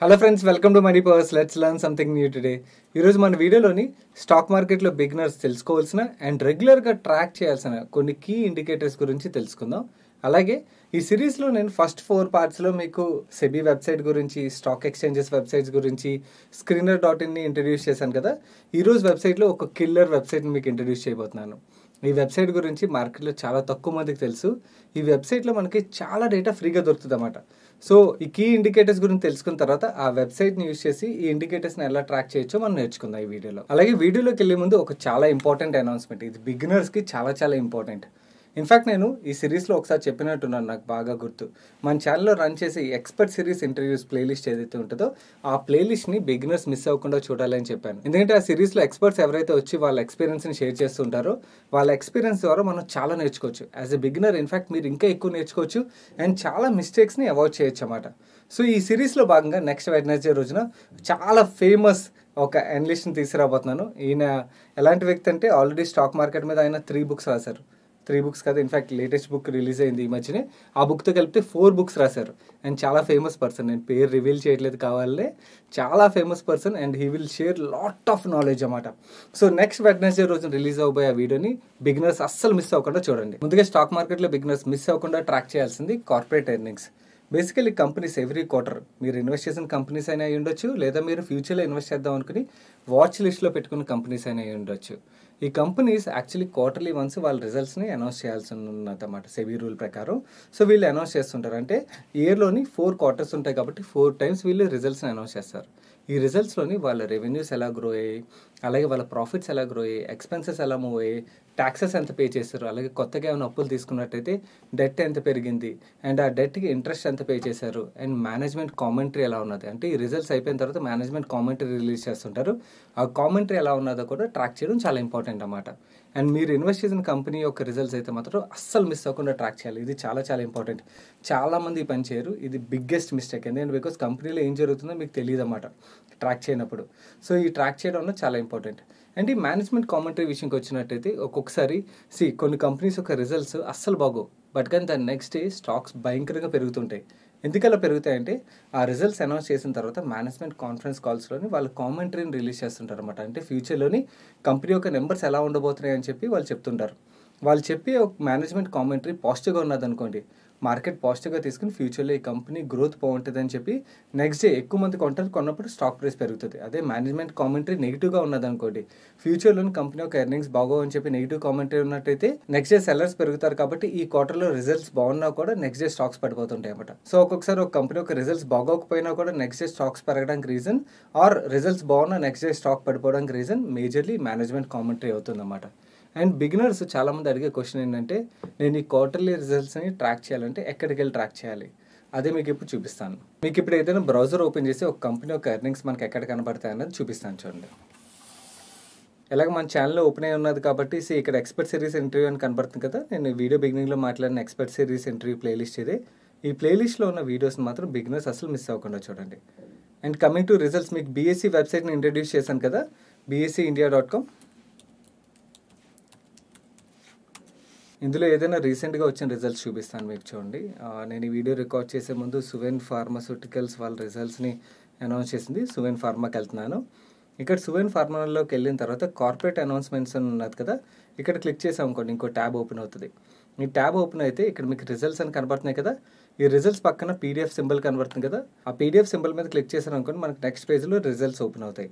hello friends welcome to money powers let's learn something new today ఈరోజు మన వీడియోలోని stock మార్కెట్లో బిగినర్స్ తెలుసుకోవాల్సిన అండ్ రెగ్యులర్గా ట్రాక్ చేయాల్సిన కొన్ని కీ ఇండికేటర్స్ గురించి తెలుసుకుందాం అలాగే ఈ సిరీస్లో నేను ఫస్ట్ ఫోర్ పార్ట్స్లో మీకు సెబీ వెబ్సైట్ గురించి స్టాక్ ఎక్స్చేంజెస్ వెబ్సైట్స్ గురించి స్క్రీనర్ డాట్ ఇన్ని ఇంట్రడ్యూస్ చేశాను కదా ఈరోజు వెబ్సైట్లో ఒక కిల్లర్ వెబ్సైట్ని మీకు ఇంట్రడ్యూస్ చేయబోతున్నాను ఈ వెబ్సైట్ గురించి మార్కెట్లో చాలా తక్కువ మందికి తెలుసు ఈ వెబ్సైట్లో మనకి చాలా డేటా ఫ్రీగా దొరుకుతుంది అన్నమాట సో ఈ కీ ఇండికేటర్స్ గురించి తెలుసుకున్న తర్వాత ఆ వెబ్సైట్ని యూస్ చేసి ఈ ఇండికేటర్స్ని ఎలా ట్రాక్ చేయొచ్చో మనం నేర్చుకుందాం ఈ వీడియోలో అలాగే వీడియోలోకి వెళ్ళే ముందు ఒక చాలా ఇంపార్టెంట్ అనౌన్స్మెంట్ ఇది బిగినర్స్కి చాలా చాలా ఇంపార్టెంట్ ఇన్ఫ్యాక్ట్ నేను ఈ సిరీస్లో ఒకసారి చెప్పినట్టున్నాను నాకు బాగా గుర్తు మన ఛానల్లో రన్ చేసే ఎక్స్పర్ట్ సిరీస్ ఇంటర్వ్యూస్ ప్లేలిస్ట్ ఏదైతే ఉంటుందో ఆ ప్లేలిస్ట్ని బిగినర్స్ మిస్ అవ్వకుండా చూడాలని చెప్పాను ఎందుకంటే ఆ సిరీస్లో ఎక్స్పర్ట్స్ ఎవరైతే వచ్చి వాళ్ళ ఎక్స్పీరియన్స్ని షేర్ చేస్తుంటారో వాళ్ళ ఎక్స్పీరియన్స్ ద్వారా మనం చాలా నేర్చుకోవచ్చు యాజ్ ఎ బిగినర్ ఇన్ఫ్యాక్ట్ మీరు ఇంకా ఎక్కువ నేర్చుకోవచ్చు అండ్ చాలా మిస్టేక్స్ని అవాయిడ్ చేయొచ్చు అన్నమాట సో ఈ సిరీస్లో భాగంగా నెక్స్ట్ వెడ్నెస్డే రోజున చాలా ఫేమస్ ఒక అనలిస్ట్ని తీసుకురాబోతున్నాను ఈయన ఎలాంటి వ్యక్తి అంటే ఆల్రెడీ స్టాక్ మార్కెట్ మీద ఆయన త్రీ బుక్స్ రాశారు త్రీ బుక్స్ కదా ఇన్ఫ్యాక్ట్ లేటెస్ట్ బుక్ రిలీజ్ అయింది ఈ మధ్యనే ఆ బుక్తో కలిపితే ఫోర్ బుక్స్ రాశారు అండ్ చాలా ఫేమస్ పర్సన్ నేను పేరు రివీల్ చేయట్లేదు కావాలనే చాలా famous person and he will share lot of knowledge అనమాట సో నెక్స్ట్ వెడ్నెస్డే రోజున రిలీజ్ అవబోయే ఆ వీడియోని బిగినర్స్ అస్సలు మిస్ అవ్వకుండా చూడండి ముందుగా స్టాక్ మార్కెట్లో బిగినర్స్ మిస్ అవ్వకుండా ట్రాక్ చేయాల్సింది corporate earnings basically companies every quarter మీరు ఇన్వెస్ట్ చేసిన కంపెనీస్ అయినా అయ్యి ఉండొచ్చు లేదా మీరు ఫ్యూచర్లో ఇన్వెస్ట్ చేద్దాం అనుకుని వాచ్ లిస్ట్లో పెట్టుకున్న కంపెనీస్ అయినా అయ్యి ఉండొచ్చు ఈ కంపెనీస్ యాక్చువల్లీ క్వార్టర్లీ వన్స్ వాళ్ళ రిజల్ట్స్ని అనౌన్స్ చేయాల్సి ఉన్నదన్నమాట సెబీ రూల్ ప్రకారం సో వీళ్ళు అనౌన్స్ చేస్తుంటారు అంటే ఇయర్లోని ఫోర్ క్వార్టర్స్ ఉంటాయి కాబట్టి ఫోర్ టైమ్స్ వీళ్ళు రిజల్ట్స్ని అనౌన్స్ చేస్తారు ఈ రిజల్ట్స్లోని వాళ్ళ రెవెన్యూస్ ఎలా గ్రో అయ్యాయి అలాగే వాళ్ళ ప్రాఫిట్స్ ఎలా గ్రో అయ్యాయి ఎక్స్పెన్సెస్ ఎలా మూవ్ అయ్యాయి ట్యాక్సెస్ ఎంత పే చేశారు అలాగే కొత్తగా ఏమైనా అప్పులు తీసుకున్నట్టయితే డెట్ ఎంత పెరిగింది అండ్ ఆ డెట్కి ఇంట్రెస్ట్ ఎంత పే చేశారు అండ్ మేనేజ్మెంట్ కామెంటరీ ఎలా ఉన్నది అంటే ఈ రిజల్ట్స్ అయిపోయిన తర్వాత మేనేజ్మెంట్ కామెంటరీ రిలీజ్ చేస్తుంటారు ఆ కామెంటరీ ఎలా ఉన్నదో కూడా ట్రాక్ చేయడం చాలా ఇంపార్టెంట్ అన్నమాట అండ్ మీరు ఇన్వెస్ట్ చేసిన కంపెనీ యొక్క రిజల్ట్స్ అయితే మాత్రం అస్సలు మిస్ అవ్వకుండా ట్రాక్ చేయాలి ఇది చాలా చాలా ఇంపార్టెంట్ చాలామంది మంది పని చేయరు ఇది బిగ్గెస్ట్ మిస్టేక్ ఎందుకంటే బికాస్ కంపెనీలో ఏం జరుగుతుందో మీకు తెలియదు అన్నమాట ట్రాక్ చేయనప్పుడు సో ఈ ట్రాక్ చేయడం అనేది చాలా ఇంపార్టెంట్ అండ్ ఈ మేనేజ్మెంట్ కామెంటరీ విషయంకి వచ్చినట్టయితే ఒక్కొక్కసారి సి కొన్ని కంపెనీస్ యొక్క రిజల్ట్స్ అస్సలు బాగోవు బట్ కానీ దాని నెక్స్ట్ డే స్టాక్స్ భయంకరంగా పెరుగుతుంటాయి ఎందుకలా పెరుగుతాయంటే ఆ రిజల్ట్స్ అనౌన్స్ చేసిన తర్వాత మేనేజ్మెంట్ కాన్ఫరెన్స్ కాల్స్లోని వాళ్ళ కామెంటరీని రిలీజ్ చేస్తుంటారు అనమాట అంటే ఫ్యూచర్లోని కంపెనీ యొక్క నెంబర్స్ ఎలా ఉండబోతున్నాయి అని చెప్పి వాళ్ళు చెప్తుంటారు వాళ్ళు చెప్పి మేనేజ్మెంట్ కామెంటరీ పాజిటివ్గా ఉన్నదనుకోండి మార్కెట్ పాజిటివ్గా తీసుకుని ఫ్యూచర్లో ఈ కంపెనీ గ్రోత్ బాగుంటుంది అని చెప్పి నెక్స్ట్ డే ఎక్కువ మంది కొంటారు కొన్నప్పుడు స్టాక్ ప్రైస్ పెరుగుతుంది అదే మేనేజ్మెంట్ కామెంటరీ నెగిటివ్గా ఉన్నదనుకోండి ఫ్యూచర్లోని కంపెనీ యొక్క ఎర్నింగ్స్ బాగో అని చెప్పి నెగిటివ్ కామెంటరీ ఉన్నట్టయితే నెక్స్ట్ డే సెల్లర్స్ పెరుగుతారు కాబట్టి ఈ క్వార్టర్లో రిజల్ట్స్ బాగున్నా కూడా నెక్స్ట్ డే స్టాక్స్ పడిపోతుంటాయి అనమాట సో ఒక్కొక్కసారి ఒక కంపెనీ యొక్క రిజల్ట్స్ బాగోకపోయినా కూడా నెక్స్ట్ డే స్టాక్స్ పెరగడానికి రీజన్ ఆర్ రిజల్ట్స్ బాగున్నా నెక్స్ట్ డే స్టాక్ పడిపోవడానికి రీజన్ మేజర్లీ మేనేజ్మెంట్ కామెంటరీ అవుతుందన్నమాట అండ్ బిగినర్స్ చాలామంది అడిగే క్వశ్చన్ ఏంటంటే నేను ఈ క్వార్టర్లీ రిజల్ట్స్ని ట్రాక్ చేయాలంటే ఎక్కడికి వెళ్ళి ట్రాక్ చేయాలి అదే మీకు ఇప్పుడు చూపిస్తాను మీకు ఇప్పుడు ఏదైనా బ్రౌజర్ ఓపెన్ చేసి ఒక కంపెనీ యొక్క ఎర్నింగ్స్ మనకి ఎక్కడ కనబడతాయి అన్నది చూపిస్తాను చూడండి ఎలాగ మన ఛానల్లో ఓపెన్ అయి ఉన్నది కాబట్టి సో ఇక్కడ ఎక్స్పర్ట్ సిరీస్ ఇంటర్వ్యూ అని కనబడుతుంది కదా నేను వీడియో బిగినింగ్లో మాట్లాడిన ఎక్స్పర్ట్ సిరీస్ ఇంటర్వ్యూ ప్లేలిస్ట్ ఇది ఈ ప్లేలిస్ట్లో ఉన్న వీడియోస్ని మాత్రం బిగినర్స్ అసలు మిస్ అవ్వకుండా చూడండి అండ్ కమింగ్ టు రిజల్ట్స్ మీకు బీఎస్సీ వెబ్సైట్ని ఇంట్రడ్యూస్ చేశాను కదా బీఎస్సీ ఇండియా డాట్ కామ్ ఇందులో ఏదైనా రీసెంట్గా వచ్చిన రిజల్ట్స్ చూపిస్తాను మీకు చూడండి నేను ఈ వీడియో రికార్డ్ చేసే ముందు సువెన్ ఫార్మాస్యూటికల్స్ వాళ్ళ రిజల్ట్స్ని అనౌన్స్ చేసింది సువెన్ ఫార్మాకి వెళ్తున్నాను ఇక్కడ సువెన్ ఫార్మాలోకి వెళ్ళిన తర్వాత కార్పొరేట్ అనౌన్స్మెంట్స్ అని ఉన్నది కదా ఇక్కడ క్లిక్ అనుకోండి ఇంకో ట్యాబ్ ఓపెన్ అవుతుంది ఈ ట్యాబ్ ఓపెన్ అయితే ఇక్కడ మీకు రిజల్ట్స్ అని కనబడుతున్నాయి కదా ఈ రిజల్ట్స్ పక్కన పీడిఎఫ్ సింబల్ కనబడుతుంది కదా ఆ పీడిఎఫ్ సింబల్ మీద క్లిక్ చేశారనుకోండి మనకు నెక్స్ట్ పేజ్లో రిజల్ట్స్ ఓపెన్ అవుతాయి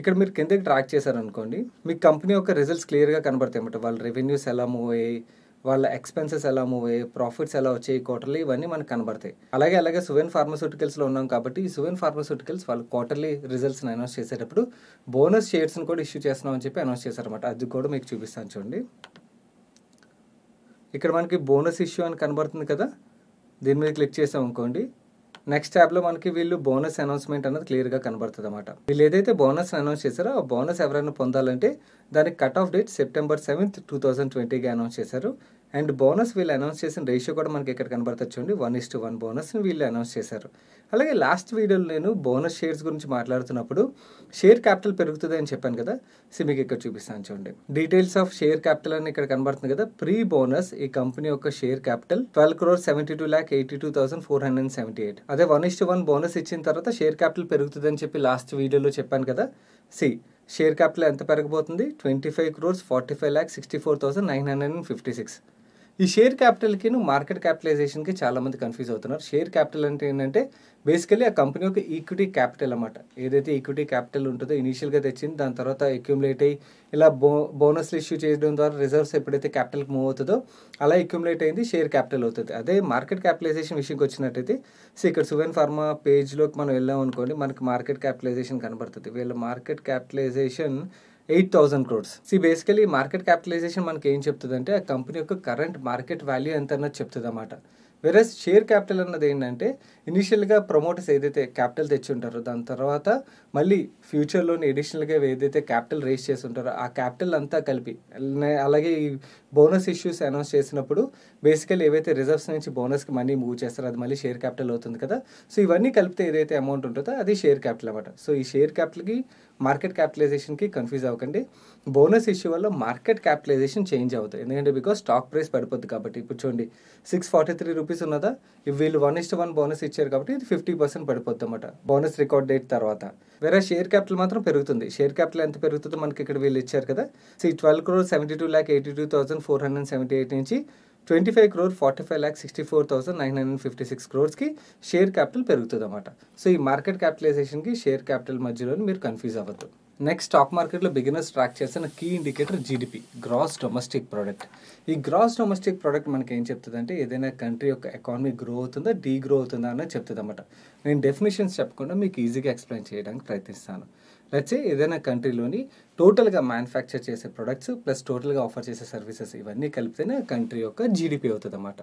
ఇక్కడ మీరు కిందకి ట్రాక్ చేశారనుకోండి మీ కంపెనీ యొక్క రిజల్ట్స్ క్లియర్గా కనబడతాయి అన్నమాట వాళ్ళ రెవెన్యూస్ ఎలా మూవ్ అయ్యాయి వాళ్ళ ఎక్స్పెన్సెస్ ఎలా మూవ్ అయ్యాయి ప్రాఫిట్స్ ఎలా వచ్చాయి క్వార్టర్లీ ఇవన్నీ మనకు కనబడతాయి అలాగే అలాగే సువెన్ ఫార్మస్యూటికల్స్లో ఉన్నాం కాబట్టి ఈ సువెన్ ఫార్మస్యూటికల్స్ వాళ్ళు క్వార్టర్లీ రిజల్ట్స్ని అనౌన్స్ చేసేటప్పుడు బోనస్ షేర్స్ని కూడా ఇష్యూ చేస్తున్నాం అని చెప్పి అనౌన్స్ చేశారన్నమాట అది కూడా మీకు చూపిస్తాను చూడండి ఇక్కడ మనకి బోనస్ ఇష్యూ అని కనబడుతుంది కదా దీని మీద క్లిక్ చేసాం అనుకోండి నెక్స్ట్ ట్యాబ్లో మనకి వీళ్ళు బోనస్ అనౌన్స్మెంట్ అనేది గా కనబడుతుంది అనమాట వీళ్ళు ఏదైతే బోనస్ అనౌన్స్ చేశారో ఆ బోనస్ ఎవరైనా పొందాలంటే దానికి cut off date September seventh two thousand ట్వంటీకి అనౌన్స్ చేశారు అండ్ బోనస్ వీళ్ళు అనౌన్స్ చేసిన రేషియో కూడా మనకి ఇక్కడ కనబడతా చూడండి వన్ ఇస్ టు వన్ బోనస్ని వీళ్ళు అనౌన్స్ చేశారు అలాగే లాస్ట్ వీడియోలో నేను బోనస్ షేర్స్ గురించి మాట్లాడుతున్నప్పుడు షేర్ క్యాపిటల్ పెరుగుతుంది అని చెప్పాను కదా సో మీకు ఇక్కడ చూపిస్తాను చూడండి డీటెయిల్స్ ఆఫ్ షేర్ క్యాపిటల్ అని ఇక్కడ కనబడుతుంది కదా ప్రీ బోనస్ ఈ కంపెనీ యొక్క share capital twelve crore seventy two lakh eighty two thousand four hundred seventy eight అదే one is to one bonus ఇచ్చిన తర్వాత షేర్ క్యాపిటల్ పెరుగుతుంది అని చెప్పి లాస్ట్ వీడియోలో చెప్పాను కదా సి షేర్ క్యాపిటల్ ఎంత పెరగబోతుంది twenty five crores forty five lakh sixty four thousand nine hundred and fifty six ఈ షేర్ క్యాపిటల్కి మార్కెట్ క్యాపిటలైజేషన్కి చాలామంది కన్ఫ్యూజ్ అవుతున్నారు షేర్ క్యాపిటల్ అంటే ఏంటంటే బేసికలీ ఆ కంపెనీ ఒక ఈక్విటీ క్యాపిటల్ అనమాట ఏదైతే ఈక్విటీ క్యాపిటల్ ఉంటుందో ఇనీషియల్గా తెచ్చింది దాని తర్వాత అక్యుములేట్ అయ్యి ఇలా బో బోనస్లు ఇష్యూ చేయడం ద్వారా రిజర్వ్స్ ఎప్పుడైతే క్యాపిటల్కి మూవ్ అవుతుందో అలా అక్యుములేట్ అయింది షేర్ క్యాపిటల్ అవుతుంది అదే మార్కెట్ క్యాపిటలైజేషన్ విషయంకి వచ్చినట్టయితే సో ఇక్కడ సువెన్ ఫార్మా పేజ్లోకి మనం వెళ్ళాం అనుకోండి మనకి మార్కెట్ క్యాపిటలైజేషన్ కనబడుతుంది వీళ్ళ market capitalisation eight thousand crores సి బేసికలీ మార్కెట్ క్యాపిటలైజేషన్ మనకి ఏం చెప్తుంది అంటే ఆ కంపెనీ యొక్క కరెంట్ మార్కెట్ వాల్యూ ఎంత అన్నది చెప్తుంది అన్నమాట వెరస్ షేర్ క్యాపిటల్ అన్నది ఏంటంటే ఇనిషియల్గా ప్రమోటర్స్ ఏదైతే క్యాపిటల్ తెచ్చి ఉంటారో దాని తర్వాత మళ్ళీ ఫ్యూచర్లోని ఎడిషనల్గా ఏదైతే క్యాపిటల్ రేస్ చేసి ఉంటారో ఆ క్యాపిటల్ అంతా కలిపి అలాగే ఈ బోనస్ ఇష్యూస్ అనౌన్స్ చేసినప్పుడు బేసికల్ ఏవైతే రిజర్వ్స్ నుంచి బోనస్కి మనీ మూవ్ చేస్తారో అది మళ్ళీ షేర్ క్యాపిటల్ అవుతుంది కదా సో ఇవన్నీ కలిపితే ఏదైతే అమౌంట్ ఉంటుందో అది షేర్ క్యాపిటల్ అనమాట సో ఈ షేర్ క్యాపిటల్కి మార్కెట్ క్యాపిటలైజేషన్కి కన్ఫ్యూజ్ అవ్వకండి బోనస్ ఇష్యూ వల్ల మార్కెట్ క్యాపిటలైజేషన్ చేంజ్ అవుతుంది ఎందుకంటే బికాస్ స్టాక్ ప్రైస్ పడిపోద్ది కాబట్టి ఇప్పుడు చూడండి సిక్స్ ఫార్టీ త్రీ రూపీస్ ఉన్నదా వీళ్ళు వన్ ఇస్ట్ వన్ బోనస్ ఇచ్చి ఇచ్చారు కాబట్టి ఇది ఫిఫ్టీ పర్సెంట్ పడిపోద్ది అనమాట బోనస్ రికార్డ్ డేట్ తర్వాత వేరే షేర్ క్యాపిటల్ మాత్రం పెరుగుతుంది షేర్ క్యాపిటల్ ఎంత పెరుగుతుందో మనకి ఇక్కడ వీళ్ళు ఇచ్చారు కదా సో ఈ twelve crore seventy two lakh eighty two thousand four hundred seventy eight నుంచి twenty five crore forty five lakh sixty four thousand nine hundred fifty six క్రోర్స్కి షేర్ క్యాపిటల్ పెరుగుతుంది అనమాట సో ఈ మార్కెట్ క్యాపిటలైజేషన్కి షేర్ క్యాపిటల్ మధ్యలో మీరు కన్ఫ్యూజ్ అవ్వద్దు నెక్స్ట్ స్టాక్ మార్కెట్లో బిగినర్స్ ట్రాక్ చేసిన key indicator GDP gross domestic product ఈ గ్రాస్ డొమెస్టిక్ ప్రోడక్ట్ మనకి ఏం చెప్తుందంటే ఏదైనా కంట్రీ యొక్క ఎకానమీ గ్రో అవుతుందా డీ గ్రో అవుతుందా అనేది చెప్తుంది అనమాట నేను డెఫినేషన్స్ చెప్పకుండా మీకు ఈజీగా ఎక్స్ప్లెయిన్ చేయడానికి ప్రయత్నిస్తాను లేచే ఏదైనా కంట్రీలోని టోటల్గా మ్యానుఫ్యాక్చర్ చేసే ప్రొడక్ట్స్ ప్లస్ టోటల్గా ఆఫర్ చేసే సర్వీసెస్ ఇవన్నీ కలిపితేనే కంట్రీ యొక్క జీడిపి అవుతుంది అనమాట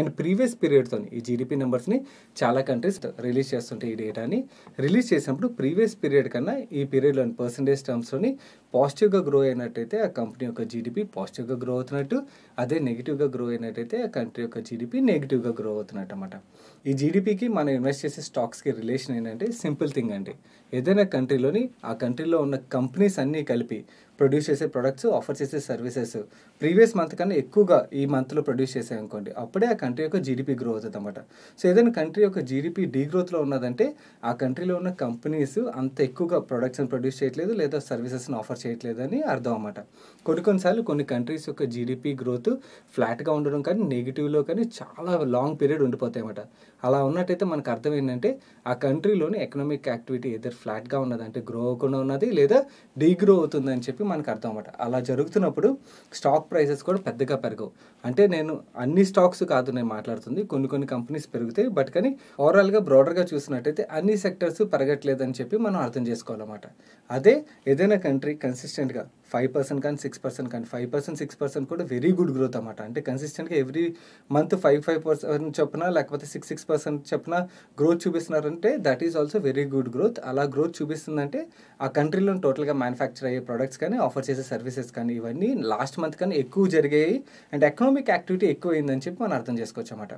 అండ్ ప్రీవియస్ పీరియడ్తో ఈ జీడిపి నెంబర్స్ని చాలా కంట్రీస్ రిలీజ్ చేస్తుంటాయి ఈ డేటాని రిలీజ్ చేసినప్పుడు ప్రీవియస్ పీరియడ్ కన్నా ఈ పీరియడ్లోని పర్సంటేజ్ టర్మ్స్లోని పాజిటివ్గా గ్రో అయినట్టయితే ఆ కంపెనీ యొక్క జీడిపి పాజిటివ్గా గ్రో అవుతున్నట్టు అదే నెగిటివ్గా గ్రో అయినట్టయితే ఆ కంట్రీ యొక్క జీడిపి నెగిటివ్గా గ్రో అవుతున్నట్టు అనమాట ఈ జీడిపికి మనం ఇన్వెస్ట్ చేసే స్టాక్స్కి రిలేషన్ ఏంటంటే సింపుల్ థింగ్ అండి ఏదైనా కంట్రీలోని ఆ కంట్రీలో ఉన్న కంపెనీస్ అన్నీ కలిపి ప్రొడ్యూస్ చేసే ప్రొడక్ట్స్ ఆఫర్ చేసే సర్వీసెస్ ప్రీవియస్ మంత్ కన్నా ఎక్కువగా ఈ మంత్లో ప్రొడ్యూస్ చేసాయి అనుకోండి అప్పుడే ఆ కంట్రీ యొక్క జీడిపి గ్రో అవుతుంది అనమాట సో ఏదైనా కంట్రీ యొక్క జీడిపి గ్రోత్లో ఉన్నదంటే ఆ కంట్రీలో ఉన్న కంపెనీస్ అంత ఎక్కువగా ప్రొడక్ట్స్ని ప్రొడ్యూస్ చేయట్లేదు లేదా సర్వీసెస్ని ఆఫర్ చేయట్లేదు అని అర్థం అనమాట కొన్ని కొన్నిసార్లు కొన్ని కంట్రీస్ యొక్క జీడిపి గ్రోత్ ఫ్లాట్గా ఉండడం కానీ నెగిటివ్లో కానీ చాలా లాంగ్ పీరియడ్ ఉండిపోతాయి అన్నమాట అలా ఉన్నట్టయితే మనకు అర్థం ఏంటంటే ఆ కంట్రీలోని ఎకనామిక్ యాక్టివిటీ ఏదర్ ఫ్లాట్గా ఉన్నది అంటే గ్రో అవ్వకుండా ఉన్నది లేదా డీగ్రో అవుతుందని చెప్పి మనకు అర్థం అనమాట అలా జరుగుతున్నప్పుడు స్టాక్ ప్రైసెస్ కూడా పెద్దగా పెరగవు అంటే నేను అన్ని స్టాక్స్ కాదు నేను మాట్లాడుతుంది కొన్ని కొన్ని కంపెనీస్ పెరుగుతాయి బట్ కానీ ఓవరాల్గా బ్రాడర్గా చూసినట్టయితే అన్ని సెక్టర్స్ పెరగట్లేదని చెప్పి మనం అర్థం చేసుకోవాలన్నమాట అదే ఏదైనా కంట్రీ కన్సిస్టెంట్గా ఫైవ్ పర్సెంట్ కానీ సిక్స్ పర్సెంట్ కానీ ఫైవ్ పర్సెంట్ సిక్స్ పర్సెంట్ కూడా వెరీ గుడ్ గ్రోత్ అనమాట అంటే కన్సిస్టెంట్గా every month five five percent చొప్పున లేకపోతే సిక్స్ సిక్స్ పర్సెంట్ చొప్పున గ్రోత్ చూపిస్తున్నారంటే that is also very good growth అలా గ్రోత్ చూపిస్తుందంటే ఆ కంట్రీలో టోటల్గా మ్యానుఫ్యాక్చర్ అయ్యే ప్రొడక్ట్స్ కానీ ఆఫర్ చేసే సర్వీసెస్ కానీ ఇవన్నీ లాస్ట్ మంత్ కానీ ఎక్కువ జరిగాయి అండ్ ఎకనామిక్ యాక్టివిటీ ఎక్కువ అయిందని చెప్పి మనం అర్థం చేసుకోవచ్చు అనమాట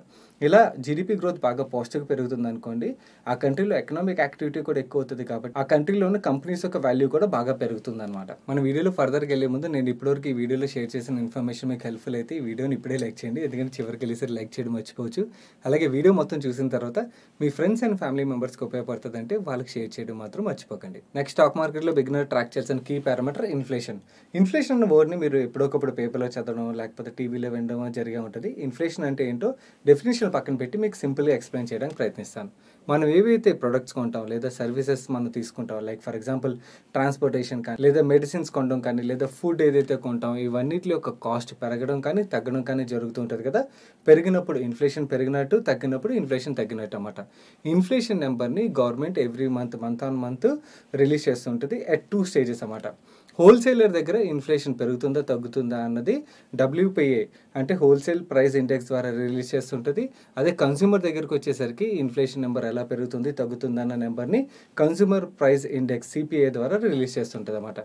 ఇలా జీడిపి గ్రోత్ బాగా పాజిటివ్ పెరుగుతుంది అనుకోండి ఆ కంట్రీలో ఎకనామిక్ యాక్టివిటీ కూడా ఎక్కువ అవుతుంది కాబట్టి ఆ కంట్రీలో ఉన్న కంపెనీస్ యొక్క వాల్యూ కూడా బాగా పెరుగుతుంది అనమాట మన వీడియోలో ఫర్ ఫర్దర్కి వెళ్ళే ముందు నేను ఇప్పటివరకు ఈ వీడియోలో షేర్ చేసిన ఇన్ఫర్మేషన్ మీకు హెల్ప్ఫుల్ అయితే ఈ వీడియోని ఇప్పుడే లైక్ చేయండి ఎందుకంటే చివరికి వెళ్ళేసరి లైక్ చేయడం మర్చిపోవచ్చు అలాగే వీడియో మొత్తం చూసిన తర్వాత మీ ఫ్రెండ్స్ అండ్ ఫ్యామిలీ మెంబర్స్కి ఉపయోగపడుతుంది అంటే వాళ్ళకి షేర్ చేయడం మాత్రం మర్చిపోకండి నెక్స్ట్ స్టాక్ మార్కెట్లో బిగ్నర్ ట్రాక్ చేసిన కీ పారామీటర్ ఇన్ఫ్లేషన్ ఇన్ఫ్లేషన్ అన్న వర్డ్ని మీరు ఎప్పుడొకప్పుడు పేపర్లో చదవడం లేకపోతే టీవీలో వినడం జరిగే ఉంటుంది ఇన్ఫ్లేషన్ అంటే ఏంటో డెఫినేషన్ పక్కన పెట్టి మీకు సింపుల్గా ఎక్స్ప్లెయిన్ చేయడానికి ప్రయత్నిస్తాను మనం ఏవైతే ప్రొడక్ట్స్ కొంటాం లేదా సర్వీసెస్ మనం తీసుకుంటాం లైక్ ఫర్ ఎగ్జాంపుల్ ట్రాన్స్పోర్టేషన్ కానీ లేదా మెడిసిన్స్ కొనడం కానీ లేదా ఫుడ్ ఏదైతే కొంటాం ఇవన్నిటి యొక్క కాస్ట్ పెరగడం కానీ తగ్గడం కానీ జరుగుతూ ఉంటుంది కదా పెరిగినప్పుడు ఇన్ఫ్లేషన్ పెరిగినట్టు తగ్గినప్పుడు ఇన్ఫ్లేషన్ తగ్గినట్టు అనమాట ఇన్ఫ్లేషన్ నెంబర్ని government every month month on month release చేస్తుంటుంది అట్ టూ స్టేజెస్ అనమాట హోల్సేలర్ దగ్గర ఇన్ఫ్లేషన్ పెరుగుతుందా తగ్గుతుందా అన్నది డబ్ల్యూపీఏ అంటే హోల్సేల్ ప్రైస్ ఇండెక్స్ ద్వారా రిలీజ్ చేస్తుంటుంది అదే కన్స్యూమర్ దగ్గరకు వచ్చేసరికి ఇన్ఫ్లేషన్ నెంబర్ ఎలా పెరుగుతుంది తగ్గుతుందా అన్న నెంబర్ని కన్స్యూమర్ ప్రైస్ ఇండెక్స్ సిపిఏ ద్వారా రిలీజ్ చేస్తుంటుంది అనమాట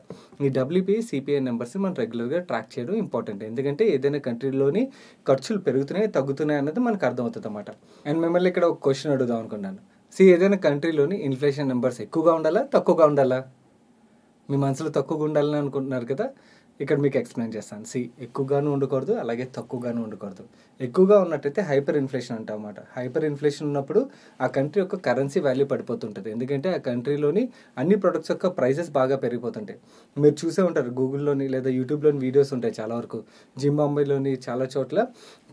ఈ డబ్ల్యూపీఏ సిపిఐ నెంబర్స్ని మనం రెగ్యులర్గా ట్రాక్ చేయడం ఇంపార్టెంట్ ఎందుకంటే ఏదైనా కంట్రీలోని ఖర్చులు పెరుగుతున్నాయి తగ్గుతున్నాయి అన్నది మనకు అర్థమవుతుంది అనమాట అండ్ మిమ్మల్ని ఇక్కడ ఒక క్వశ్చన్ అడుగుదాం అనుకున్నాను సి ఏదైనా కంట్రీలోని ఇన్ఫ్లేషన్ నెంబర్స్ ఎక్కువగా ఉండాలా తక్కువగా ఉండాలా మీ మనసులో తక్కువగా ఉండాలని అనుకుంటున్నారు కదా ఇక్కడ మీకు ఎక్స్ప్లెయిన్ చేస్తాను సి ఎక్కువగాను ఉండకూడదు అలాగే తక్కువగాను ఉండకూడదు ఎక్కువగా ఉన్నట్టయితే హైపర్ ఇన్ఫ్లేషన్ అంటాం అన్నమాట హైపర్ ఇన్ఫ్లేషన్ ఉన్నప్పుడు ఆ కంట్రీ యొక్క కరెన్సీ వాల్యూ పడిపోతుంటుంది ఎందుకంటే ఆ కంట్రీలోని అన్ని ప్రొడక్ట్స్ యొక్క ప్రైజెస్ బాగా పెరిగిపోతుంటాయి మీరు చూసే ఉంటారు గూగుల్లోని లేదా యూట్యూబ్లోని వీడియోస్ ఉంటాయి చాలా వరకు జిమ్ బాంబేలోని చాలా చోట్ల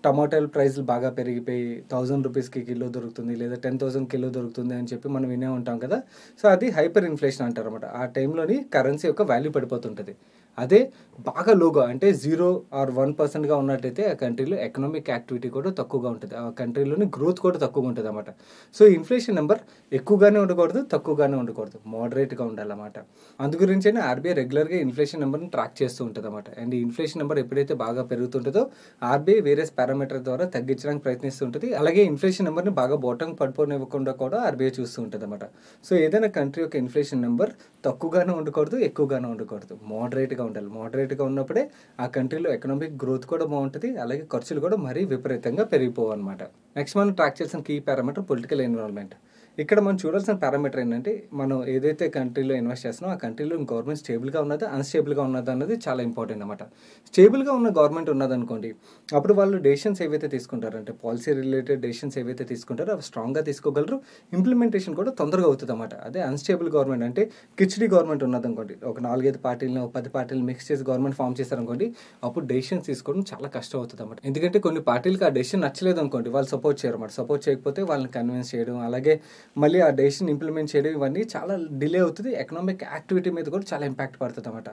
టమాటాల ప్రైస్లు బాగా పెరిగిపోయి థౌజండ్ రూపీస్కి కిలో దొరుకుతుంది లేదా టెన్ థౌసండ్ కిలో దొరుకుతుంది అని చెప్పి మనం వినే ఉంటాం కదా సో అది హైపర్ ఇన్ఫ్లేషన్ అంటారు ఆ టైంలోని కరెన్సీ యొక్క వాల్యూ పడిపోతుంటుంది అదే బాగా లోగా అంటే జీరో ఆర్ వన్ పర్సెంట్గా ఉన్నట్టయితే ఆ కంట్రీలో ఎకనామిక్ యాక్టివిటీ కూడా తక్కువగా ఉంటుంది ఆ కంట్రీలోని గ్రోత్ కూడా తక్కువగా ఉంటుంది అనమాట సో ఇన్ఫ్లేషన్ నెంబర్ ఎక్కువగానే ఉండకూడదు తక్కువగానే ఉండకూడదు మోడరేట్గా ఉండాలన్నమాట అందు గురించైనా ఆర్బీఐ రెగ్యులర్గా ఇన్ఫ్లేషన్ నెంబర్ని ట్రాక్ చేస్తూ ఉంటుంది అనమాట అండ్ ఇన్ఫ్లేషన్ నెంబర్ ఎప్పుడైతే బాగా పెరుగుతుంటుందో ఆర్బీఐ వేరియస్ పారామీటర్ ద్వారా తగ్గించడానికి ప్రయత్నిస్తూ ఉంటుంది అలాగే ఇన్ఫ్లేషన్ నెంబర్ని బాగా బోటం పడిపోనివ్వకుండా కూడా ఆర్బీఐ చూస్తూ ఉంటుంది అనమాట సో ఏదైనా కంట్రీ యొక్క ఇన్ఫ్లేషన్ నెంబర్ తక్కువగానే ఉండకూడదు ఎక్కువగానే ఉండకూడదు మోడరేట్గా మోడరేట్గా ఉండాలి మోడరేట్గా ఉన్నప్పుడే ఆ కంట్రీలో ఎకనామిక్ గ్రోత్ కూడా బాగుంటుంది అలాగే ఖర్చులు కూడా మరీ విపరీతంగా పెరిగిపోవు అనమాట నెక్స్ట్ మనం ట్రాక్ చేసిన కీ పారామీటర్ పొలిటికల్ ఎన్విరాన్మెంట్ ఇక్కడ మనం చూడాల్సిన పారామీటర్ ఏంటంటే మనం ఏదైతే కంట్రీలో ఇన్వెస్ట్ చేస్తున్నామో ఆ కంట్రీలో గవర్నమెంట్ స్టేబుల్గా ఉన్నది అన్స్టేబుల్గా ఉన్నది అన్నది చాలా ఇంపార్టెంట్ అనమాట స్టేబుల్గా ఉన్న గవర్నమెంట్ ఉన్నదనుకోండి అప్పుడు వాళ్ళు డెసిషన్స్ ఏవైతే తీసుకుంటారంటే పాలసీ రిలేటెడ్ డెసిషన్స్ ఏవైతే తీసుకుంటారో అవి స్ట్రాంగ్గా తీసుకోగలరు ఇంప్లిమెంటేషన్ కూడా తొందరగా అవుతుంది అనమాట అదే అన్స్టేబుల్ గవర్నమెంట్ అంటే కిచిడి గవర్నమెంట్ ఉన్నదనుకోండి ఒక నాలుగైదు పార్టీలను పది పార్టీలు మిక్స్ చేసి గవర్నమెంట్ ఫామ్ చేశారనుకోండి అప్పుడు డెసిషన్స్ తీసుకోవడం చాలా కష్టం అవుతుంది అనమాట ఎందుకంటే కొన్ని పార్టీలకు ఆ డెసిషన్ నచ్చలేదు అనుకోండి వాళ్ళు సపోర్ట్ చేయరు అనమాట సపోర్ట్ చేయకపోతే వాళ్ళని కన్విన్స్ చేయడం అలాగే మళ్ళీ ఆ డెసిషన్ ఇంప్లిమెంట్ చేయడం ఇవన్నీ చాలా డిలే అవుతుంది ఎకనామిక్ యాక్టివిటీ మీద కూడా చాలా ఇంపాక్ట్ పడుతుంది అనమాట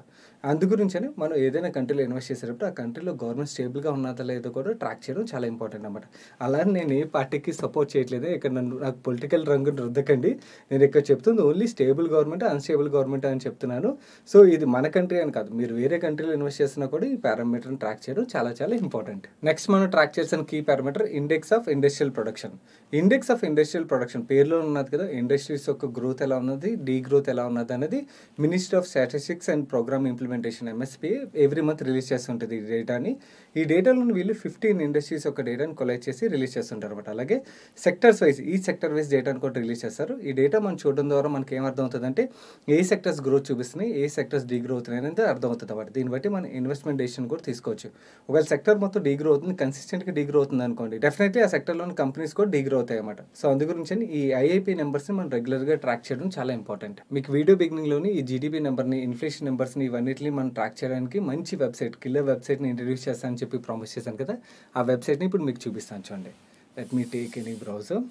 అని మనం ఏదైనా కంట్రీలో ఇన్వెస్ట్ చేసేటప్పుడు ఆ కంట్రీలో గవర్నమెంట్ స్టేబుల్గా ఉన్నదా లేదో కూడా ట్రాక్ చేయడం చాలా ఇంపార్టెంట్ అనమాట అలానే నేను ఏ పార్టీకి సపోర్ట్ చేయట్లేదు ఇక్కడ నన్ను నాకు పొలిటికల్ రంగు రుద్దకండి నేను ఇక్కడ చెప్తుంది only stable government unstable government అని చెప్తున్నాను సో ఇది మన కంట్రీ అని కాదు మీరు వేరే కంట్రీలో ఇన్వెస్ట్ చేసినా కూడా ఈ పారామీటర్ని ట్రాక్ చేయడం చాలా చాలా ఇంపార్టెంట్ నెక్స్ట్ మనం ట్రాక్ చేసిన key parameter index of industrial production index of industrial production పేర్లో ఇండస్ట్రీలో ఉన్నది కదా ఇండస్ట్రీస్ యొక్క గ్రోత్ ఎలా ఉన్నది డీ గ్రోత్ ఎలా ఉన్నది అనేది ministry of statistics and programme implementation MSP every month release చేస్తుంటుంది ఈ డేటాని ఈ డేటాలో వీళ్ళు ఫిఫ్టీన్ ఇండస్ట్రీస్ యొక్క డేటాని కొలెక్ట్ చేసి రిలీజ్ చేస్తుంటారు అనమాట అలాగే సెక్టర్స్ వైజ్ ఈ సెక్టర్ వైజ్ డేటాని కూడా రిలీజ్ చేస్తారు ఈ డేటా మనం చూడడం ద్వారా మనకి ఏం అర్థం ఏ సెక్టర్స్ గ్రోత్ చూపిస్తున్నాయి ఏ సెక్టర్స్ గ్రో అవుతున్నాయి అనేది అర్థం అవుతుంది అనమాట దీన్ని బట్టి మనం ఇన్వెస్ట్మెంట్ డెసిషన్ కూడా తీసుకోవచ్చు ఒకవేళ సెక్టర్ మొత్తం గ్రో అవుతుంది కన్సిస్టెంట్గా గ్రో అవుతుంది అనుకోండి డెఫినెట్లీ ఆ సెక్టర్లోని కంపెనీస్ కూడా గ్రో అవుతాయి అనమాట సో అందు గురించి ఈ ఐ ఐఐపి నెంబర్స్ని మనం రెగ్యులర్గా ట్రాక్ చేయడం చాలా ఇంపార్టెంట్ మీకు వీడియో బిగినింగ్లోని ఈ జీడిపి నెంబర్ని ఇన్ఫ్లేషన్ నెంబర్స్ని ఇవన్నిటిని మనం ట్రాక్ చేయడానికి మంచి వెబ్సైట్ కిల్లర్ వెబ్సైట్ని ఇంట్రడ్యూస్ చేస్తానని చెప్పి ప్రామిస్ చేశాను కదా ఆ వెబ్సైట్ని ఇప్పుడు మీకు చూపిస్తాను చూడండి let me take any browser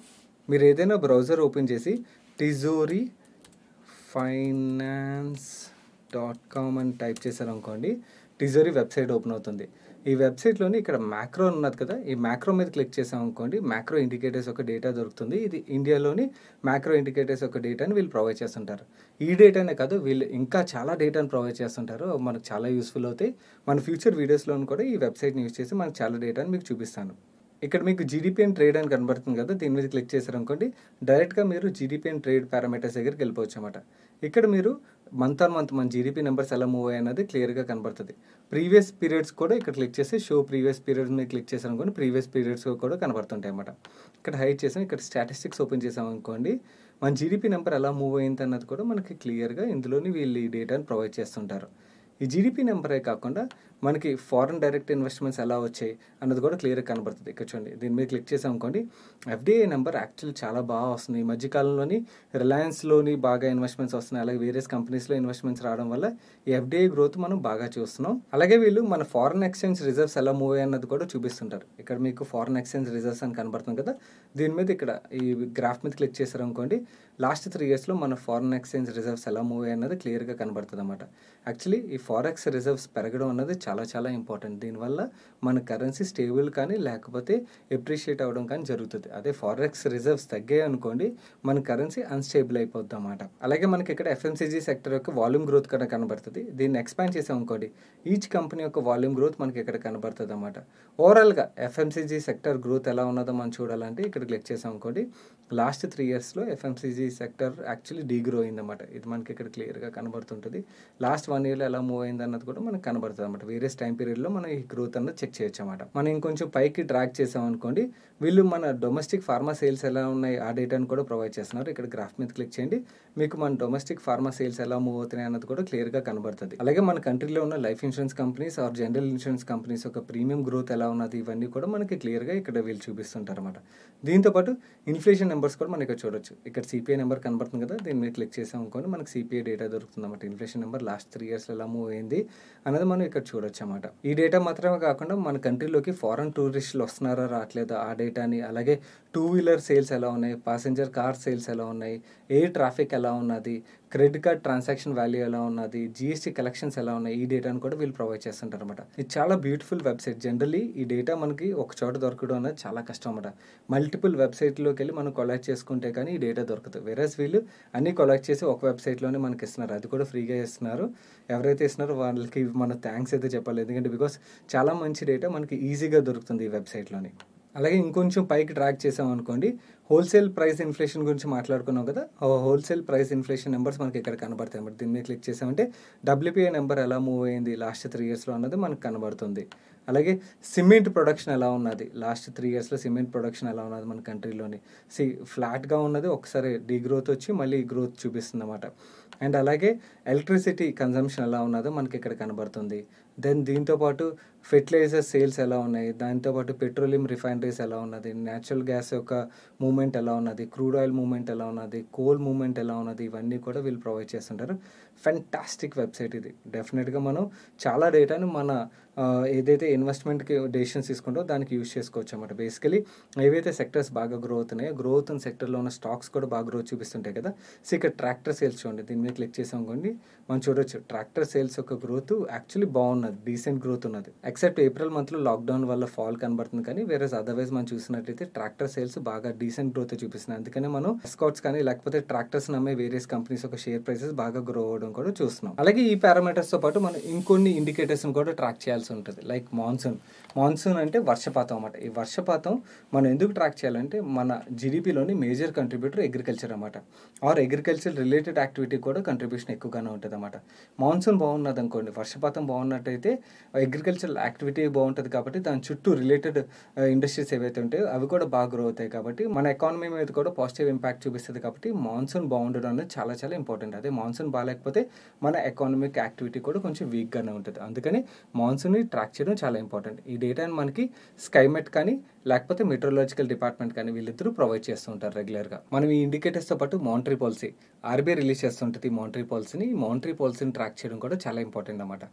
మీరు ఏదైనా బ్రౌజర్ ఓపెన్ చేసి టిజోరీ ఫైనాన్స్ డాట్ కామ్ అని టైప్ చేశారనుకోండి టిజోరీ వెబ్సైట్ ఓపెన్ అవుతుంది ఈ వెబ్సైట్లోని ఇక్కడ మ్యాక్రో ఉన్నది కదా ఈ మ్యాక్రో మీద క్లిక్ చేసాం అనుకోండి మ్యాక్రో ఇండికేటర్స్ ఒక డేటా దొరుకుతుంది ఇది ఇండియాలోని మ్యాక్రో ఇండికేటర్స్ ఒక డేటాని వీళ్ళు ప్రొవైడ్ చేస్తుంటారు ఈ డేటానే కాదు వీళ్ళు ఇంకా చాలా డేటాను ప్రొవైడ్ చేస్తుంటారు మనకు చాలా యూస్ఫుల్ అవుతాయి మన ఫ్యూచర్ వీడియోస్లో కూడా ఈ వెబ్సైట్ని యూస్ చేసి మనకు చాలా డేటాని మీకు చూపిస్తాను ఇక్కడ మీకు జీడిపిఎన్ ట్రేడ్ అని కనబడుతుంది కదా దీని మీద క్లిక్ చేశారనుకోండి డైరెక్ట్గా మీరు జీడిపిఎన్ ట్రేడ్ పారామీటర్స్ దగ్గరికి వెళ్ళిపోవచ్చు అనమాట ఇక్కడ మీరు మంత్ ఆన్ మంత్ మన జీడిపి నెంబర్స్ ఎలా మూవ్ అయ్యాయి అనేది క్లియర్గా కనబడుతుంది ప్రీవియస్ పీరియడ్స్ కూడా ఇక్కడ క్లిక్ చేసి షో ప్రీవియస్ పీరియడ్స్ మీద క్లిక్ చేసాను అనుకోండి ప్రీవియస్ పీరియడ్స్ కూడా కనబడుతుంటాయి అన్నమాట ఇక్కడ హైట్ చేసాం ఇక్కడ స్టాటిస్టిక్స్ ఓపెన్ చేసాం అనుకోండి మన జీడిపి నెంబర్ ఎలా మూవ్ అయింది అన్నది కూడా మనకి క్లియర్గా ఇందులోని వీళ్ళు ఈ డేటాను ప్రొవైడ్ చేస్తుంటారు ఈ జీడిపి నెంబరే కాకుండా మనకి ఫారెన్ డైరెక్ట్ ఇన్వెస్ట్మెంట్స్ ఎలా వచ్చాయి అన్నది కూడా క్లియర్గా కనబడుతుంది ఇక్కడ చూడండి దీని మీద క్లిక్ చేసాం అనుకోండి ఎఫ్డిఐ నెంబర్ యాక్చువల్ చాలా బాగా వస్తుంది ఈ మధ్యకాలంలోని రిలయన్స్లోని బాగా ఇన్వెస్ట్మెంట్స్ వస్తున్నాయి అలాగే వేరియస్ కంపెనీస్లో ఇన్వెస్ట్మెంట్స్ రావడం వల్ల ఈ ఎఫ్డిఐ గ్రోత్ మనం బాగా చూస్తున్నాం అలాగే వీళ్ళు మన ఫారెన్ ఎక్స్చేంజ్ రిజర్వ్స్ ఎలా మూవ్ అన్నది కూడా చూపిస్తుంటారు ఇక్కడ మీకు ఫారెన్ ఎక్స్చేంజ్ రిజర్వ్స్ అని కనబడుతుంది కదా దీని మీద ఇక్కడ ఈ గ్రాఫ్ మీద క్లిక్ చేశారు అనుకోండి లాస్ట్ త్రీ ఇయర్స్లో మన ఫారెన్ ఎక్స్చేంజ్ రిజర్వ్స్ ఎలా మూవ్ అన్నది క్లియర్గా కనబడుతుంది అనమాట యాక్చువల్లీ ఈ ఫారెక్స్ రిజర్వ్స్ పెరగడం అన్నది చాలా చాలా ఇంపార్టెంట్ దీనివల్ల మన కరెన్సీ స్టేబుల్ కానీ లేకపోతే ఎప్రిషియేట్ అవ్వడం కానీ జరుగుతుంది అదే ఫారెక్స్ రిజర్వ్స్ తగ్గాయి అనుకోండి మన కరెన్సీ అన్స్టేబుల్ అయిపోద్ది అనమాట అలాగే మనకి ఇక్కడ ఎఫ్ఎంసీజీ సెక్టర్ యొక్క వాల్యూమ్ గ్రోత్ కూడా కనబడుతుంది దీన్ని ఎక్స్పాండ్ చేసాం అనుకోండి ఈచ్ కంపెనీ యొక్క వాల్యూమ్ గ్రోత్ మనకి ఇక్కడ కనబడుతుంది అనమాట ఓవరాల్గా ఎఫ్ఎంసీజీ సెక్టర్ గ్రోత్ ఎలా ఉన్నదో మనం చూడాలంటే ఇక్కడ క్లిక్ చేసాం అనుకోండి లాస్ట్ త్రీ ఇయర్స్లో ఎఫ్ఎంసీజీ సెక్టర్ యాక్చువల్లీ డీగ్రో అయిందన్నమాట ఇది మనకి ఇక్కడ క్లియర్గా కనబడుతుంటుంది లాస్ట్ వన్ ఇయర్లో ఎలా మూవ్ అయింది అన్నది కూడా మనకు కనబడుతుంది అనమాట వేరియస్ టైం పీరియడ్లో మనం ఈ గ్రోత్ అన్నది చెక్ చేయొచ్చు అనమాట మనం ఇంకొంచెం పైకి ట్రాక్ చేసామనుకోండి వీళ్ళు మన డొమెస్టిక్ ఫార్మా సేల్స్ ఎలా ఉన్నాయి ఆ డేటాను కూడా ప్రొవైడ్ చేస్తున్నారు ఇక్కడ గ్రాఫ్ మీద క్లిక్ చేయండి మీకు మన డొమెస్టిక్ ఫార్మా సేల్స్ ఎలా మూవ్ అవుతున్నాయి అన్నది కూడా క్లియర్గా కనబడుతుంది అలాగే మన కంట్రీలో ఉన్న life insurance companies or general insurance companies యొక్క ప్రీమియం గ్రోత్ ఎలా ఉన్నది ఇవన్నీ కూడా మనకి క్లియర్గా ఇక్కడ వీళ్ళు చూపిస్తుంటారు అనమాట దీంతోపాటు ఇన్ఫ్లేషన్ నెంబర్స్ కూడా మనకి చూడొచ్చు ఇక్కడ సిపిఐ నెంబర్ కనబడుతుంది కదా దీని మీద క్లిక్ చేసాం అనుకోండి మనకి సిపిఐ డేటా దొరుకుతుంది అనమాట inflation number last three years ఎలా మూవ్ అయింది అన్నది మనం ఇక్కడ చూడొచ్చు చూడొచ్చు అన్నమాట ఈ డేటా మాత్రమే కాకుండా మన కంట్రీలోకి ఫారెన్ టూరిస్టులు వస్తున్నారా రావట్లేదా ఆ డేటాని అలాగే టూ వీలర్ సేల్స్ ఎలా ఉన్నాయి పాసెంజర్ కార్ సేల్స్ ఎలా ఉన్నాయి ఎయిర్ ట్రాఫిక్ ఎలా ఉన్నది క్రెడిట్ కార్డ్ ట్రాన్సాక్షన్ వాల్యూ ఎలా ఉన్నది జిఎస్టీ కలెక్షన్స్ ఎలా ఉన్నాయి ఈ డేటాను కూడా వీళ్ళు ప్రొవైడ్ చేస్తుంటారు అనమాట ఇది చాలా బ్యూటిఫుల్ వెబ్సైట్ జనరలీ ఈ డేటా మనకి ఒక చోట దొరకడం అనేది చాలా కష్టం అనమాట మల్టిపుల్ వెబ్సైట్లోకి వెళ్ళి మనం కొలెక్ట్ చేసుకుంటే కానీ ఈ డేటా దొరకదు వేరే వీళ్ళు అన్నీ కొలెక్ట్ చేసి ఒక వెబ్సైట్లోనే మనకి ఇస్తున్నారు అది కూడా ఫ్రీగా ఇస్తున్నారు ఎవరైతే ఇస్తున్నారో వాళ్ళకి మన థ్యాంక్స్ అయితే చెప్పాలి ఎందుకంటే బికాస్ చాలా మంచి డేటా మనకి ఈజీగా దొరుకుతుంది ఈ వెబ్సైట్లోని అలాగే ఇంకొంచెం పైకి ట్రాక్ చేసామనుకోండి హోల్సేల్ ప్రైస్ ఇన్ఫ్లేషన్ గురించి మాట్లాడుకున్నాం కదా హోల్సేల్ ప్రైస్ ఇన్ఫ్లేషన్ నెంబర్స్ మనకి ఇక్కడ కనబడతాయి అన్నమాట దీని మీద క్లిక్ చేసామంటే డబ్ల్యూపీఏ నెంబర్ ఎలా మూవ్ అయింది లాస్ట్ త్రీ ఇయర్స్లో అన్నది మనకు కనబడుతుంది అలాగే సిమెంట్ ప్రొడక్షన్ ఎలా ఉన్నది లాస్ట్ త్రీ ఇయర్స్లో సిమెంట్ ప్రొడక్షన్ ఎలా ఉన్నది మన కంట్రీలోని సి ఫ్లాట్గా ఉన్నది ఒకసారి డీ గ్రోత్ వచ్చి మళ్ళీ గ్రోత్ చూపిస్తుంది అనమాట అండ్ అలాగే ఎలక్ట్రిసిటీ కన్జంప్షన్ ఎలా ఉన్నదో మనకి ఇక్కడ కనబడుతుంది దెన్ దీంతోపాటు ఫెర్టిలైజర్ సేల్స్ ఎలా ఉన్నాయి దాంతోపాటు పెట్రోలియం రిఫైనరీస్ ఎలా ఉన్నది న్యాచురల్ గ్యాస్ యొక్క మూమెంట్ ఎలా ఉన్నది క్రూడ్ ఆయిల్ మూమెంట్ ఎలా ఉన్నది కోల్ మూమెంట్ ఎలా ఉన్నది ఇవన్నీ కూడా వీళ్ళు ప్రొవైడ్ చేస్తుంటారు ఫెంటాస్టిక్ వెబ్సైట్ ఇది డెఫినెట్గా మనం చాలా డేటాను మన ఏదైతే ఇన్వెస్ట్మెంట్కి డెసిషన్స్ తీసుకుంటో దానికి యూజ్ చేసుకోవచ్చు అనమాట బేసికలీ ఏవైతే సెక్టర్స్ బాగా గ్రో అవుతున్నాయో గ్రోత్ ఉన్న సెక్టర్లో ఉన్న స్టాక్స్ కూడా బాగా గ్రో చూపిస్తుంటాయి కదా సో ఇక్కడ ట్రాక్టర్ సేల్స్ చూడండి దీని మీద క్లిక్ చేసాం కొన్ని మనం చూడొచ్చు ట్రాక్టర్ సేల్స్ యొక్క గ్రోత్ యాక్చువల్లీ బాగున్నది డీసెంట్ గ్రోత్ ఉన్నది ఎక్సెప్ట్ ఏప్రిల్ మంత్లో లాక్డౌన్ వల్ల ఫాల్ కనబడుతుంది కానీ వేరే అదర్వైజ్ మనం చూసినట్టయితే ట్రాక్టర్ సేల్స్ బాగా డీసెంట్ గ్రోత్ చూపిస్తున్నాయి అందుకనే మనం స్కౌట్స్ కానీ లేకపోతే ట్రాక్టర్స్ నమ్మే వేరియస్ కంపెనీస్ యొక్క షేర్ ప్రైసెస్ బాగా గ్రో అవ్వడం ఉండడం కూడా చూస్తున్నాం అలాగే ఈ పారామీటర్స్తో పాటు మనం ఇంకొన్ని ఇండికేటర్స్ని కూడా ట్రాక్ చేయాల్సి ఉంటుంది లైక్ మాన్సూన్ మాన్సూన్ అంటే వర్షపాతం అనమాట ఈ వర్షపాతం మనం ఎందుకు ట్రాక్ చేయాలంటే మన జీడిపిలోని మేజర్ కంట్రిబ్యూటర్ అగ్రికల్చర్ అనమాట ఆర్ అగ్రికల్చర్ రిలేటెడ్ యాక్టివిటీ కూడా కంట్రిబ్యూషన్ ఎక్కువగానే ఉంటుంది అనమాట మాన్సూన్ బాగున్నది అనుకోండి వర్షపాతం బాగున్నట్టయితే అగ్రికల్చర్ యాక్టివిటీ బాగుంటుంది కాబట్టి దాని చుట్టూ రిలేటెడ్ ఇండస్ట్రీస్ uh, ఏవైతే ఉంటాయో అవి కూడా బాగా గ్రో అవుతాయి కాబట్టి మన ఎకానమీ మీద కూడా పాజిటివ్ ఇంపాక్ట్ చూపిస్తుంది కాబట్టి మాన్సూన్ బాగుండడం అనేది చాలా చాలా ఇంపార్టెంట్ అదే మాన్సూన్ బాగాలేకపోతే మన ఎకానమిక్ యాక్టివిటీ కూడా కొంచెం వీక్గానే ఉంటుంది అందుకని మాన్సూన్ని ట్రాక్ చేయడం చాలా ఇంపార్టెంట్ ఈ డేటాని మనకి స్కైమెట్ కానీ లేకపోతే మెట్రోలాజికల్ డిపార్ట్మెంట్ కానీ వీళ్ళిద్దరూ ప్రొవైడ్ చేస్తుంటారు రెగ్యులర్గా మనం ఈ ఇండికేటర్స్తో పాటు మానిటరీ పాలసీ ఆర్బీఐ రిలీజ్ చేస్తుంటుంది మానిటరీ పాలసీని మానిటరీ పాలసీని ట్రాక్ చేయడం కూడా చాలా ఇంపార్టెంట్ అనమాట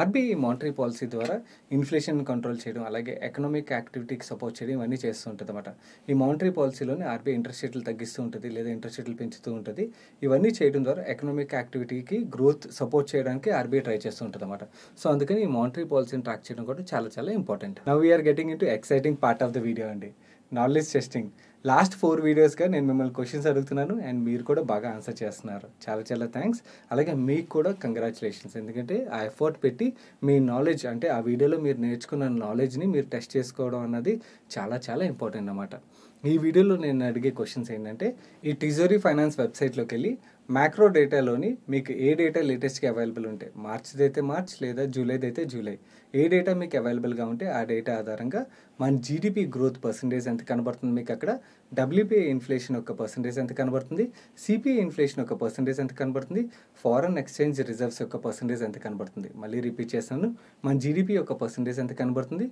ఆర్బీఐ మానిటరీ పాలసీ ద్వారా ఇన్ఫ్లేషన్ కంట్రోల్ చేయడం అలాగే ఎకనామిక్ యాక్టివిటీకి సపోర్ట్ చేయడం ఇవన్నీ చేస్తూ ఉంటుంది అనమాట ఈ మానిటరీ పాలసీలోనే ఆర్బీఐ ఇంట్రెస్ట్ రేట్లు తగ్గిస్తూ ఉంటుంది లేదా ఇంట్రెస్ట్ రేట్లు పెంచుతూ ఉంటుంది ఇవన్నీ చేయడం ద్వారా ఎకనామిక్ యాక్టివిటీకి గ్రోత్ సపోర్ట్ చేయడానికి ఆర్బీఐ ట్రై చేస్తూ ఉంటుంది అనమాట సో అందుకని ఈ మానిటరీ పాలసీని ట్రాక్ చేయడం కూడా చాలా చాలా important now we're getting in to exciting part of the video అండి నాలెడ్జ్ టెస్టింగ్ లాస్ట్ ఫోర్ వీడియోస్గా నేను మిమ్మల్ని క్వశ్చన్స్ అడుగుతున్నాను అండ్ మీరు కూడా బాగా ఆన్సర్ చేస్తున్నారు చాలా చాలా థ్యాంక్స్ అలాగే మీకు కూడా కంగ్రాచులేషన్స్ ఎందుకంటే ఆ ఎఫర్ట్ పెట్టి మీ నాలెడ్జ్ అంటే ఆ వీడియోలో మీరు నేర్చుకున్న నాలెడ్జ్ని మీరు టెస్ట్ చేసుకోవడం అన్నది చాలా చాలా ఇంపార్టెంట్ అనమాట ఈ వీడియోలో నేను అడిగే క్వశ్చన్స్ ఏంటంటే ఈ టిజోరీ ఫైనాన్స్ వెబ్సైట్లోకి వెళ్ళి మ్యాక్రో డేటాలోని మీకు ఏ డేటా లేటెస్ట్గా అవైలబుల్ ఉంటాయి మార్చ్ది అయితే మార్చ్ లేదా జూలైది అయితే జూలై ఏ డేటా మీకు అవైలబుల్గా ఉంటే ఆ డేటా ఆధారంగా మన జీడిపి గ్రోత్ పర్సంటేజ్ ఎంత కనబడుతుంది మీకు అక్కడ డబ్ల్యూపీఐ ఇన్ఫ్లేషన్ యొక్క పర్సంటేజ్ ఎంత కనబడుతుంది సిపిఐ ఇన్ఫ్లేషన్ యొక్క పర్సంటేజ్ ఎంత కనబడుతుంది ఫారెన్ ఎక్స్చేంజ్ రిజర్వ్స్ యొక్క పర్సంటేజ్ ఎంత కనబడుతుంది మళ్ళీ రిపీట్ చేస్తాను మన జీడిపి యొక్క పర్సంటేజ్ ఎంత కనబడుతుంది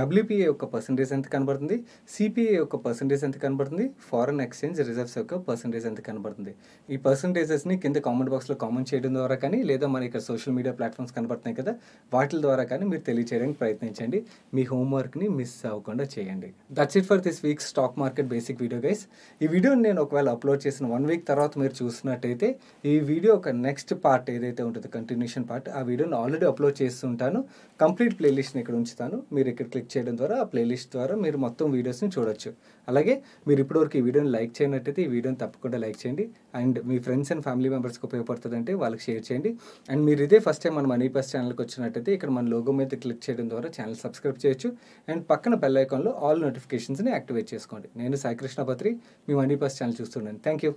డబ్ల్యూపీఐ యొక్క పర్సంటేజ్ ఎంత కనబడుతుంది సిపిఐ యొక్క పర్సంటేజ్ ఎంత కనబడుతుంది ఫారెన్ ఎక్స్చేంజ్ రిజర్వ్స్ యొక్క పర్సంటేజ్ ఎంత కనబడుతుంది ఈ పర్సంటేజ్ పర్సంటేజెస్ని కింద కామెంట్ బాక్స్లో కామెంట్ చేయడం ద్వారా కానీ లేదా మన ఇక్కడ సోషల్ మీడియా ప్లాట్ఫామ్స్ కనబడుతున్నాయి కదా వాటి ద్వారా కానీ మీరు తెలియచేయడానికి ప్రయత్నించండి మీ హోంవర్క్ని మిస్ అవ్వకుండా చేయండి that's it for this week stock market basic video guys ఈ వీడియోని నేను ఒకవేళ అప్లోడ్ చేసిన వన్ వీక్ తర్వాత మీరు చూసినట్టయితే ఈ వీడియో ఒక నెక్స్ట్ పార్ట్ ఏదైతే ఉంటుందో కంటిన్యూషన్ పార్ట్ ఆ వీడియోని ఆల్రెడీ అప్లోడ్ చేస్తుంటాను కంప్లీట్ ప్లేలిస్ట్ని ఇక్కడ ఉంచుతాను మీరు ఇక్కడ క్లిక్ చేయడం ద్వారా ఆ ప్లేలిస్ట్ ద్వారా మీరు మొత్తం వీడియోస్ని చూడొచ్చు అలాగే మీరు ఇప్పటివరకు ఈ వీడియోని లైక్ చేయనట్టయితే ఈ వీడియోని తప్పకుండా లైక్ చేయండి అండ్ మీ ఫ్రెండ్స్ అండ్ ఫ్యామిలీ మెంబర్స్కి ఉపయోగపడుతుందంటే వాళ్ళకి షేర్ చేయండి అండ్ మీరు ఇదే ఫస్ట్ టైం మన మనీ ప్లస్ ఛానల్కి వచ్చినట్టయితే ఇక్కడ మన లోగో మీద క్లిక్ చేయడం ద్వారా ఛానల్ సబ్స్క్రైబ్ చేయొచ్చు అండ్ పక్కన బెల్ ఐకాన్లో ఆల్ నోటిఫికేషన్స్ని యాక్టివేట్ చేసుకోండి నేను సాయి కృష్ణపత్రి మీ మనీ ప్లస్ ఛానల్ చూస్తున్నాను థ్యాంక్ యూ